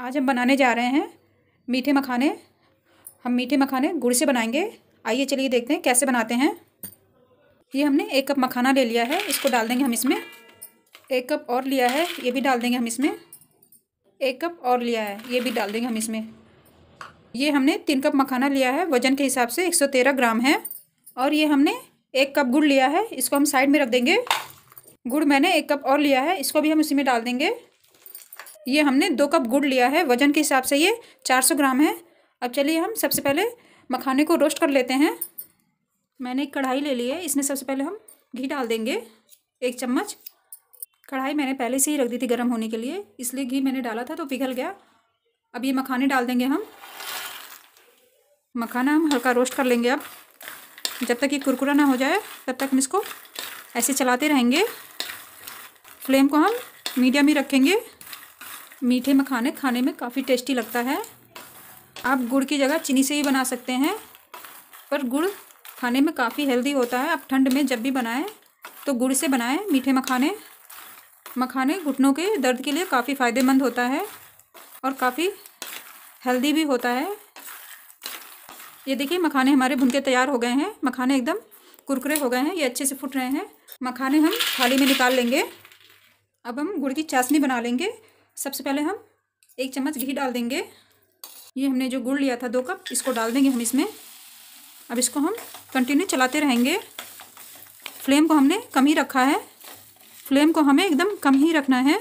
आज हम बनाने जा रहे हैं मीठे मखाने हम मीठे मखाने गुड़ से बनाएंगे आइए चलिए देखते हैं कैसे बनाते हैं ये हमने एक कप मखाना ले लिया है इसको डाल देंगे हम इसमें एक कप और लिया है ये भी डाल देंगे हम इसमें एक कप और लिया है ये भी डाल देंगे हम इसमें ये हमने तीन कप मखाना लिया है वज़न के हिसाब से एक सौ तेरह ग्राम है और ये हमने एक कप गुड़ लिया है इसको हम साइड में रख देंगे गुड़ मैंने एक कप और लिया है इसको भी हम उसी में डाल देंगे ये हमने दो कप गुड़ लिया है वज़न के हिसाब से ये चार सौ ग्राम है अब चलिए हम सबसे पहले मखाने को रोस्ट कर लेते हैं मैंने एक कढ़ाई ले ली है इसमें सबसे पहले हम घी डाल देंगे एक चम्मच कढ़ाई मैंने पहले से ही रख दी थी गर्म होने के लिए इसलिए घी मैंने डाला था तो पिघल गया अब ये मखाने डाल देंगे हम मखाना हम हल्का रोस्ट कर लेंगे अब जब तक ये कुरकुरा ना हो जाए तब तक हम इसको ऐसे चलाते रहेंगे फ्लेम को हम मीडियम ही रखेंगे मीठे मखाने खाने में काफ़ी टेस्टी लगता है आप गुड़ की जगह चीनी से ही बना सकते हैं पर गुड़ खाने में काफ़ी हेल्दी होता है आप ठंड में जब भी बनाएं तो गुड़ से बनाएं मीठे मखाने मखाने घुटनों के दर्द के लिए काफ़ी फ़ायदेमंद होता है और काफ़ी हेल्दी भी होता है ये देखिए मखाने हमारे भुन के तैयार हो गए हैं मखाने एकदम कुरकुरे हो गए हैं ये अच्छे से फूट रहे हैं मखाने हम थाली में निकाल लेंगे अब हम गुड़ की चाशनी बना लेंगे सबसे पहले हम एक चम्मच घी डाल देंगे ये हमने जो गुड़ लिया था दो कप इसको डाल देंगे हम इसमें अब इसको हम कंटिन्यू चलाते रहेंगे फ्लेम को हमने कम ही रखा है फ्लेम को हमें एकदम कम ही रखना है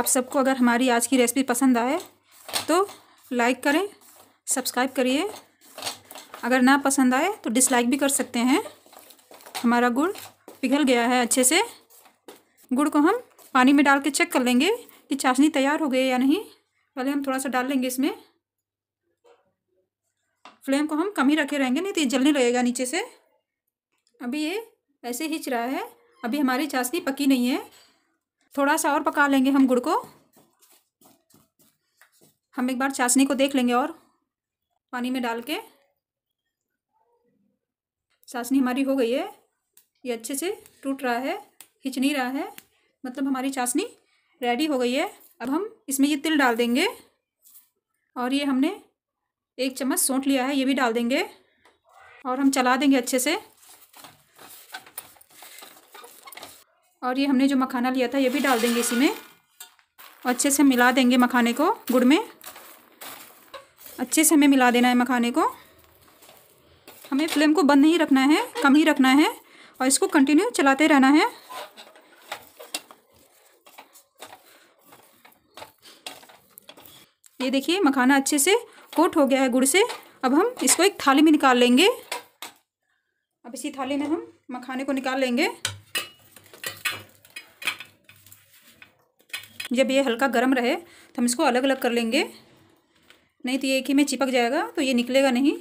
आप सबको अगर हमारी आज की रेसिपी पसंद आए तो लाइक करें सब्सक्राइब करिए अगर ना पसंद आए तो डिसलाइक भी कर सकते हैं हमारा गुड़ पिघल गया है अच्छे से गुड़ को हम पानी में डाल के चेक कर लेंगे कि चाशनी तैयार हो गई या नहीं पहले हम थोड़ा सा डाल लेंगे इसमें फ्लेम को हम कम ही रखे रहेंगे नहीं तो ये जलने लगेगा नीचे से अभी ये ऐसे हिच रहा है अभी हमारी चाशनी पकी नहीं है थोड़ा सा और पका लेंगे हम गुड़ को हम एक बार चाशनी को देख लेंगे और पानी में डाल के चाशनी हमारी हो गई है ये अच्छे से टूट रहा है हिच नहीं रहा है मतलब हमारी चाशनी रेडी हो गई है अब हम इसमें ये तिल डाल देंगे और ये हमने एक चम्मच सौंठ लिया है ये भी डाल देंगे और हम चला देंगे अच्छे से और ये हमने जो मखाना लिया था ये भी डाल देंगे इसी में और अच्छे से मिला देंगे मखाने को गुड़ में अच्छे से हमें मिला देना है मखाने को हमें फ्लेम को बंद नहीं रखना है कम ही रखना है और इसको कंटिन्यू चलाते रहना है ये देखिए मखाना अच्छे से कोट हो गया है गुड़ से अब हम इसको एक थाली में निकाल लेंगे अब इसी थाली में हम मखाने को निकाल लेंगे जब ये हल्का गर्म रहे तो हम इसको अलग अलग कर लेंगे नहीं तो ये एक ही में चिपक जाएगा तो ये निकलेगा नहीं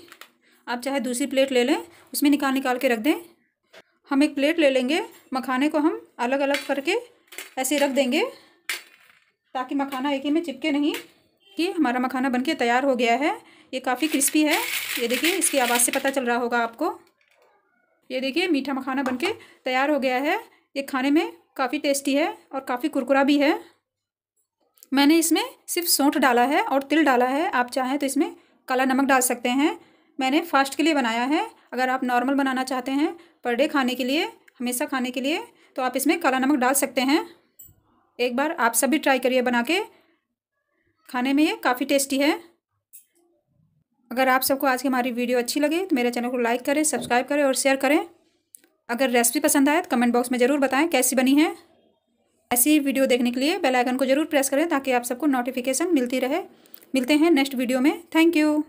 आप चाहे दूसरी प्लेट ले लें उसमें निकाल निकाल के रख दें हम एक प्लेट ले लेंगे मखाने को हम अलग अलग करके ऐसे रख देंगे ताकि मखाना एक ही में चिपके नहीं कि हमारा मखाना बनके तैयार हो गया है ये काफ़ी क्रिस्पी है ये देखिए इसकी आवाज़ से पता चल रहा होगा आपको ये देखिए मीठा मखाना बनके तैयार हो गया है ये खाने में काफ़ी टेस्टी है और काफ़ी कुरकुरा भी है मैंने इसमें सिर्फ सौंठ डाला है और तिल डाला है आप चाहें तो इसमें काला नमक डाल सकते हैं मैंने फास्ट के लिए बनाया है अगर आप नॉर्मल बनाना चाहते हैं पर डे खाने के लिए हमेशा खाने के लिए तो आप इसमें काला नमक डाल सकते हैं एक बार आप सब भी ट्राई करिए बना के खाने में ये काफ़ी टेस्टी है अगर आप सबको आज की हमारी वीडियो अच्छी लगे तो मेरे चैनल को लाइक करें सब्सक्राइब करें और शेयर करें अगर रेसिपी पसंद आए तो कमेंट बॉक्स में ज़रूर बताएं कैसी बनी है ऐसी वीडियो देखने के लिए बेल आइकन को ज़रूर प्रेस करें ताकि आप सबको नोटिफिकेशन मिलती रहे मिलते हैं नेक्स्ट वीडियो में थैंक यू